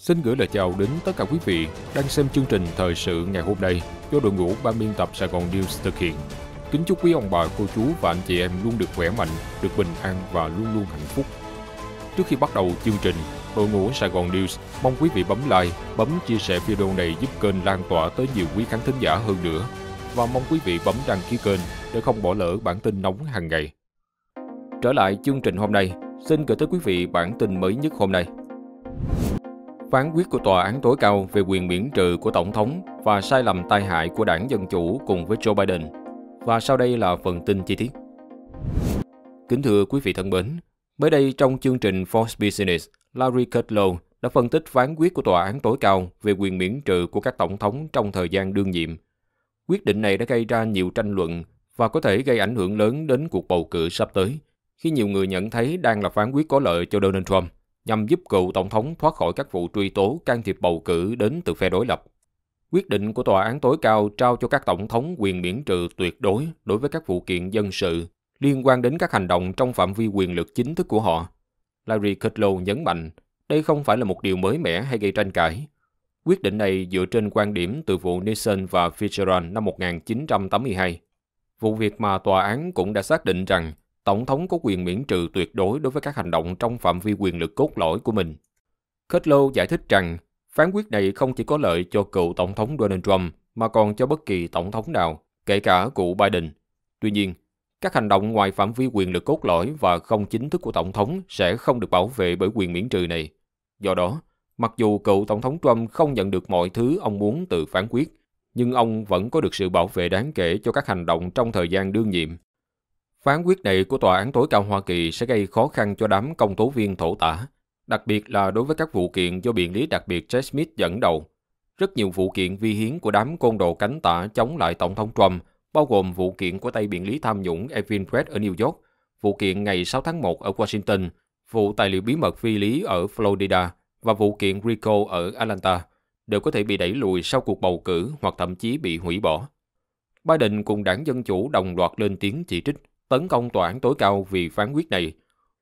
Xin gửi lời chào đến tất cả quý vị đang xem chương trình Thời sự ngày hôm nay do đội ngũ ban biên tập Sài Gòn News thực hiện. Kính chúc quý ông bà, cô chú và anh chị em luôn được khỏe mạnh, được bình an và luôn luôn hạnh phúc. Trước khi bắt đầu chương trình, đội ngũ Sài Gòn News mong quý vị bấm like, bấm chia sẻ video này giúp kênh lan tỏa tới nhiều quý khán thính giả hơn nữa và mong quý vị bấm đăng ký kênh để không bỏ lỡ bản tin nóng hàng ngày. Trở lại chương trình hôm nay, xin gửi tới quý vị bản tin mới nhất hôm nay phán quyết của Tòa án tối cao về quyền miễn trừ của Tổng thống và sai lầm tai hại của đảng Dân Chủ cùng với Joe Biden. Và sau đây là phần tin chi tiết. Kính thưa quý vị thân mến, mới đây trong chương trình Fox Business, Larry Kudlow đã phân tích phán quyết của Tòa án tối cao về quyền miễn trừ của các tổng thống trong thời gian đương nhiệm. Quyết định này đã gây ra nhiều tranh luận và có thể gây ảnh hưởng lớn đến cuộc bầu cử sắp tới, khi nhiều người nhận thấy đang là phán quyết có lợi cho Donald Trump nhằm giúp cựu tổng thống thoát khỏi các vụ truy tố can thiệp bầu cử đến từ phe đối lập. Quyết định của tòa án tối cao trao cho các tổng thống quyền miễn trừ tuyệt đối đối với các vụ kiện dân sự liên quan đến các hành động trong phạm vi quyền lực chính thức của họ. Larry Kudlow nhấn mạnh, đây không phải là một điều mới mẻ hay gây tranh cãi. Quyết định này dựa trên quan điểm từ vụ Nixon và Fitzgerald năm 1982. Vụ việc mà tòa án cũng đã xác định rằng Tổng thống có quyền miễn trừ tuyệt đối đối với các hành động trong phạm vi quyền lực cốt lõi của mình. Kudlow giải thích rằng phán quyết này không chỉ có lợi cho cựu Tổng thống Donald Trump mà còn cho bất kỳ Tổng thống nào, kể cả cụ Biden. Tuy nhiên, các hành động ngoài phạm vi quyền lực cốt lõi và không chính thức của Tổng thống sẽ không được bảo vệ bởi quyền miễn trừ này. Do đó, mặc dù cựu Tổng thống Trump không nhận được mọi thứ ông muốn từ phán quyết, nhưng ông vẫn có được sự bảo vệ đáng kể cho các hành động trong thời gian đương nhiệm. Phán quyết này của Tòa án tối cao Hoa Kỳ sẽ gây khó khăn cho đám công tố viên thổ tả, đặc biệt là đối với các vụ kiện do biện lý đặc biệt Jack Smith dẫn đầu. Rất nhiều vụ kiện vi hiến của đám côn đồ cánh tả chống lại Tổng thống Trump, bao gồm vụ kiện của tay biện lý tham nhũng Evin Brett ở New York, vụ kiện ngày 6 tháng 1 ở Washington, vụ tài liệu bí mật phi lý ở Florida và vụ kiện RICO ở Atlanta đều có thể bị đẩy lùi sau cuộc bầu cử hoặc thậm chí bị hủy bỏ. Biden cùng đảng Dân Chủ đồng loạt lên tiếng chỉ trích tấn công tòa án tối cao vì phán quyết này.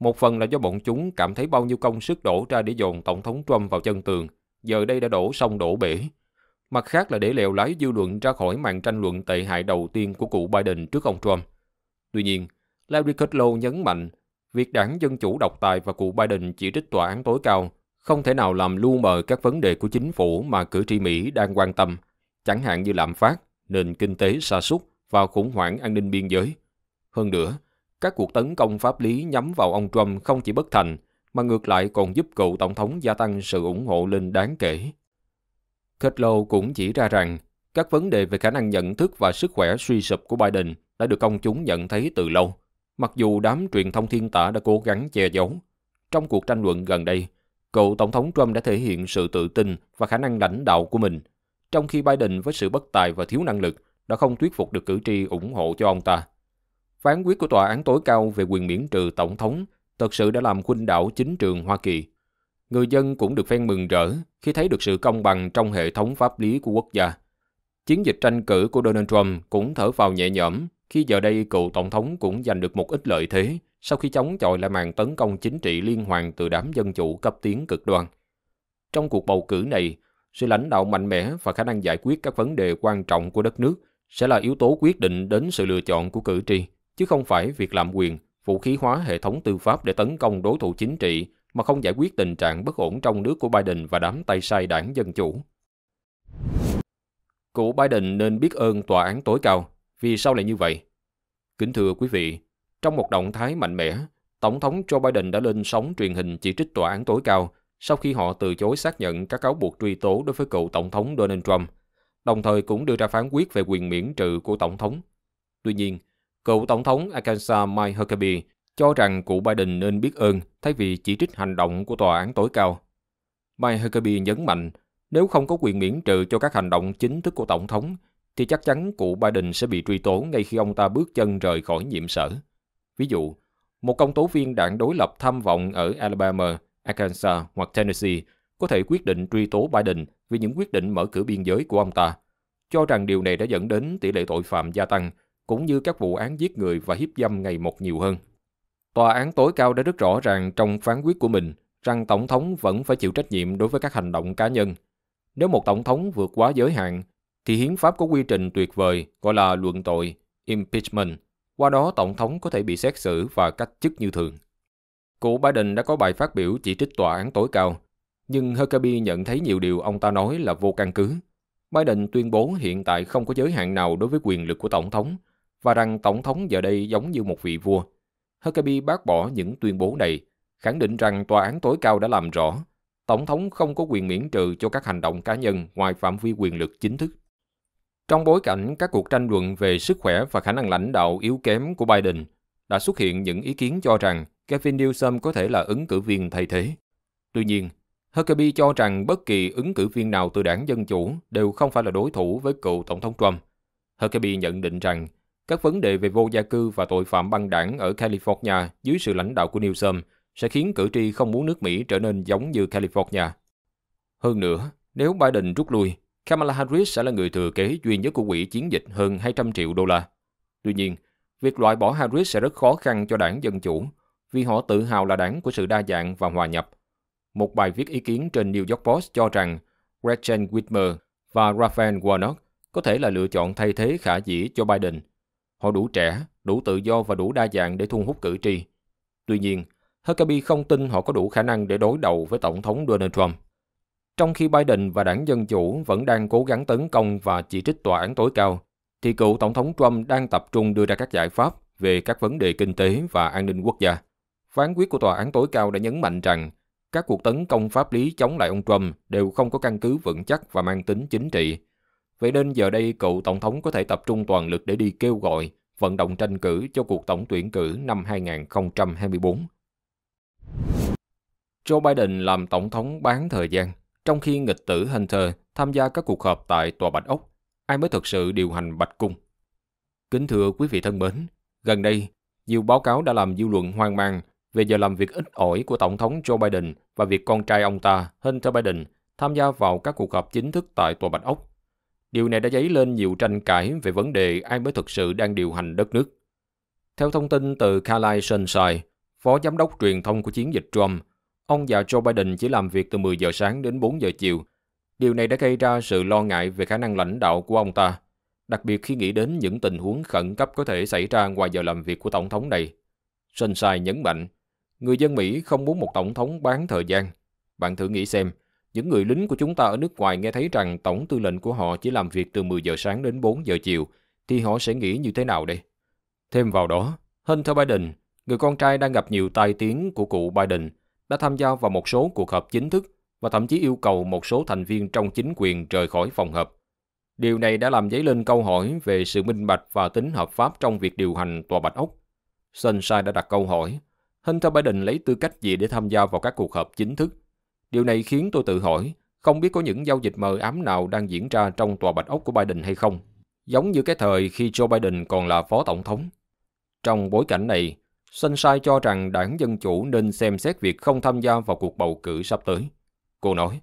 Một phần là do bọn chúng cảm thấy bao nhiêu công sức đổ ra để dồn Tổng thống Trump vào chân tường, giờ đây đã đổ xong đổ bể. Mặt khác là để lèo lái dư luận ra khỏi màn tranh luận tệ hại đầu tiên của cụ Biden trước ông Trump. Tuy nhiên, Larry Kudlow nhấn mạnh việc đảng Dân Chủ độc tài và cụ Biden chỉ trích tòa án tối cao không thể nào làm lu mờ các vấn đề của chính phủ mà cử tri Mỹ đang quan tâm, chẳng hạn như lạm phát, nền kinh tế sa sút và khủng hoảng an ninh biên giới. Hơn nữa, các cuộc tấn công pháp lý nhắm vào ông Trump không chỉ bất thành, mà ngược lại còn giúp cựu tổng thống gia tăng sự ủng hộ lên đáng kể. Kudlow cũng chỉ ra rằng, các vấn đề về khả năng nhận thức và sức khỏe suy sụp của Biden đã được công chúng nhận thấy từ lâu, mặc dù đám truyền thông thiên tả đã cố gắng che giấu. Trong cuộc tranh luận gần đây, cựu Tổng thống Trump đã thể hiện sự tự tin và khả năng lãnh đạo của mình, trong khi Biden với sự bất tài và thiếu năng lực đã không thuyết phục được cử tri ủng hộ cho ông ta. Phán quyết của Tòa án tối cao về quyền miễn trừ Tổng thống thật sự đã làm khuynh đảo chính trường Hoa Kỳ. Người dân cũng được phen mừng rỡ khi thấy được sự công bằng trong hệ thống pháp lý của quốc gia. Chiến dịch tranh cử của Donald Trump cũng thở vào nhẹ nhõm khi giờ đây cựu Tổng thống cũng giành được một ít lợi thế sau khi chống chọi lại màn tấn công chính trị liên hoàn từ đám dân chủ cấp tiến cực đoan. Trong cuộc bầu cử này, sự lãnh đạo mạnh mẽ và khả năng giải quyết các vấn đề quan trọng của đất nước sẽ là yếu tố quyết định đến sự lựa chọn của cử tri chứ không phải việc lạm quyền, vũ khí hóa hệ thống tư pháp để tấn công đối thủ chính trị mà không giải quyết tình trạng bất ổn trong nước của Biden và đám tay sai đảng Dân Chủ. Cụ Biden nên biết ơn tòa án tối cao. Vì sao lại như vậy? Kính thưa quý vị, trong một động thái mạnh mẽ, Tổng thống Joe Biden đã lên sóng truyền hình chỉ trích tòa án tối cao sau khi họ từ chối xác nhận các cáo buộc truy tố đối với cựu Tổng thống Donald Trump, đồng thời cũng đưa ra phán quyết về quyền miễn trừ của Tổng thống. Tuy nhiên, Cựu Tổng thống Arkansas Mike Huckabee cho rằng cụ Biden nên biết ơn thay vì chỉ trích hành động của tòa án tối cao. Mike Huckabee nhấn mạnh, nếu không có quyền miễn trừ cho các hành động chính thức của Tổng thống, thì chắc chắn cụ Biden sẽ bị truy tố ngay khi ông ta bước chân rời khỏi nhiệm sở. Ví dụ, một công tố viên đảng đối lập tham vọng ở Alabama, Arkansas hoặc Tennessee có thể quyết định truy tố Biden vì những quyết định mở cửa biên giới của ông ta, cho rằng điều này đã dẫn đến tỷ lệ tội phạm gia tăng cũng như các vụ án giết người và hiếp dâm ngày một nhiều hơn. Tòa án tối cao đã rất rõ ràng trong phán quyết của mình rằng Tổng thống vẫn phải chịu trách nhiệm đối với các hành động cá nhân. Nếu một Tổng thống vượt quá giới hạn, thì hiến pháp có quy trình tuyệt vời gọi là luận tội, impeachment. Qua đó Tổng thống có thể bị xét xử và cách chức như thường. Cụ Biden đã có bài phát biểu chỉ trích tòa án tối cao, nhưng Huckabee nhận thấy nhiều điều ông ta nói là vô căn cứ. Biden tuyên bố hiện tại không có giới hạn nào đối với quyền lực của Tổng thống – và rằng Tổng thống giờ đây giống như một vị vua. Huckabee bác bỏ những tuyên bố này, khẳng định rằng tòa án tối cao đã làm rõ Tổng thống không có quyền miễn trừ cho các hành động cá nhân ngoài phạm vi quyền lực chính thức. Trong bối cảnh các cuộc tranh luận về sức khỏe và khả năng lãnh đạo yếu kém của Biden, đã xuất hiện những ý kiến cho rằng Kevin Newsom có thể là ứng cử viên thay thế. Tuy nhiên, Huckabee cho rằng bất kỳ ứng cử viên nào từ đảng Dân Chủ đều không phải là đối thủ với cựu Tổng thống Trump. Huckabee nhận định rằng các vấn đề về vô gia cư và tội phạm băng đảng ở California dưới sự lãnh đạo của Newsom sẽ khiến cử tri không muốn nước Mỹ trở nên giống như California. Hơn nữa, nếu Biden rút lui, Kamala Harris sẽ là người thừa kế duy nhất của quỹ chiến dịch hơn 200 triệu đô la. Tuy nhiên, việc loại bỏ Harris sẽ rất khó khăn cho đảng Dân Chủ, vì họ tự hào là đảng của sự đa dạng và hòa nhập. Một bài viết ý kiến trên New York Post cho rằng Gretchen Whitmer và Raphael Warnock có thể là lựa chọn thay thế khả dĩ cho Biden – Họ đủ trẻ, đủ tự do và đủ đa dạng để thu hút cử tri. Tuy nhiên, Huckabee không tin họ có đủ khả năng để đối đầu với Tổng thống Donald Trump. Trong khi Biden và đảng Dân Chủ vẫn đang cố gắng tấn công và chỉ trích tòa án tối cao, thì cựu Tổng thống Trump đang tập trung đưa ra các giải pháp về các vấn đề kinh tế và an ninh quốc gia. Phán quyết của tòa án tối cao đã nhấn mạnh rằng các cuộc tấn công pháp lý chống lại ông Trump đều không có căn cứ vững chắc và mang tính chính trị, Vậy nên giờ đây cựu Tổng thống có thể tập trung toàn lực để đi kêu gọi, vận động tranh cử cho cuộc tổng tuyển cử năm 2024. Joe Biden làm Tổng thống bán thời gian, trong khi nghịch tử Hunter tham gia các cuộc họp tại Tòa Bạch Ốc, ai mới thực sự điều hành Bạch Cung. Kính thưa quý vị thân mến, gần đây, nhiều báo cáo đã làm dư luận hoang mang về giờ làm việc ít ỏi của Tổng thống Joe Biden và việc con trai ông ta, Hunter Biden, tham gia vào các cuộc họp chính thức tại Tòa Bạch Ốc Điều này đã dấy lên nhiều tranh cãi về vấn đề ai mới thực sự đang điều hành đất nước. Theo thông tin từ Carly Sunshine, phó giám đốc truyền thông của chiến dịch Trump, ông và Joe Biden chỉ làm việc từ 10 giờ sáng đến 4 giờ chiều. Điều này đã gây ra sự lo ngại về khả năng lãnh đạo của ông ta, đặc biệt khi nghĩ đến những tình huống khẩn cấp có thể xảy ra ngoài giờ làm việc của tổng thống này. Sunshine nhấn mạnh, người dân Mỹ không muốn một tổng thống bán thời gian. Bạn thử nghĩ xem, những người lính của chúng ta ở nước ngoài nghe thấy rằng tổng tư lệnh của họ chỉ làm việc từ 10 giờ sáng đến 4 giờ chiều, thì họ sẽ nghĩ như thế nào đây? Thêm vào đó, Hunter Biden, người con trai đang gặp nhiều tai tiếng của cụ Biden, đã tham gia vào một số cuộc họp chính thức và thậm chí yêu cầu một số thành viên trong chính quyền rời khỏi phòng họp. Điều này đã làm dấy lên câu hỏi về sự minh bạch và tính hợp pháp trong việc điều hành Tòa Bạch Ốc. Sunshine đã đặt câu hỏi, Hunter Biden lấy tư cách gì để tham gia vào các cuộc họp chính thức Điều này khiến tôi tự hỏi, không biết có những giao dịch mờ ám nào đang diễn ra trong tòa bạch ốc của Biden hay không, giống như cái thời khi Joe Biden còn là phó tổng thống. Trong bối cảnh này, Sunshine cho rằng đảng Dân Chủ nên xem xét việc không tham gia vào cuộc bầu cử sắp tới. Cô nói,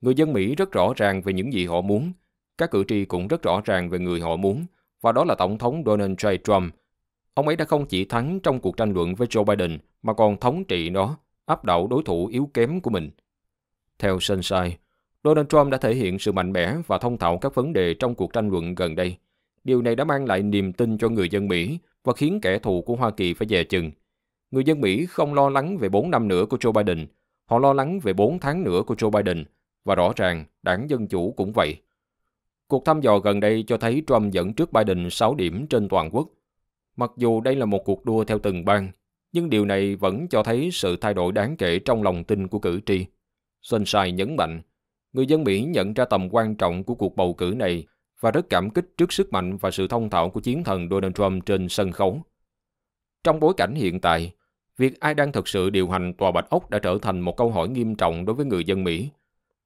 người dân Mỹ rất rõ ràng về những gì họ muốn, các cử tri cũng rất rõ ràng về người họ muốn, và đó là Tổng thống Donald J. Trump. Ông ấy đã không chỉ thắng trong cuộc tranh luận với Joe Biden mà còn thống trị nó, áp đảo đối thủ yếu kém của mình – theo Sunshine, Donald Trump đã thể hiện sự mạnh mẽ và thông thạo các vấn đề trong cuộc tranh luận gần đây. Điều này đã mang lại niềm tin cho người dân Mỹ và khiến kẻ thù của Hoa Kỳ phải dè chừng. Người dân Mỹ không lo lắng về 4 năm nữa của Joe Biden, họ lo lắng về 4 tháng nữa của Joe Biden và rõ ràng đảng Dân Chủ cũng vậy. Cuộc thăm dò gần đây cho thấy Trump dẫn trước Biden 6 điểm trên toàn quốc. Mặc dù đây là một cuộc đua theo từng bang, nhưng điều này vẫn cho thấy sự thay đổi đáng kể trong lòng tin của cử tri. Sunshine nhấn mạnh, người dân Mỹ nhận ra tầm quan trọng của cuộc bầu cử này và rất cảm kích trước sức mạnh và sự thông thạo của chiến thần Donald Trump trên sân khấu. Trong bối cảnh hiện tại, việc ai đang thực sự điều hành Tòa Bạch Ốc đã trở thành một câu hỏi nghiêm trọng đối với người dân Mỹ.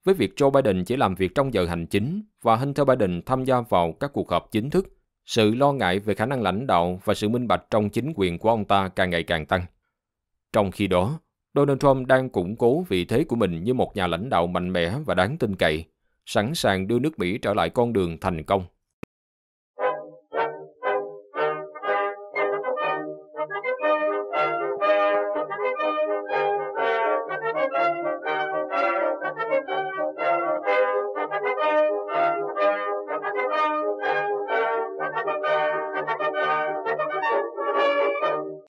Với việc Joe Biden chỉ làm việc trong giờ hành chính và Hunter Biden tham gia vào các cuộc họp chính thức, sự lo ngại về khả năng lãnh đạo và sự minh bạch trong chính quyền của ông ta càng ngày càng tăng. Trong khi đó, Donald Trump đang củng cố vị thế của mình như một nhà lãnh đạo mạnh mẽ và đáng tin cậy, sẵn sàng đưa nước Mỹ trở lại con đường thành công.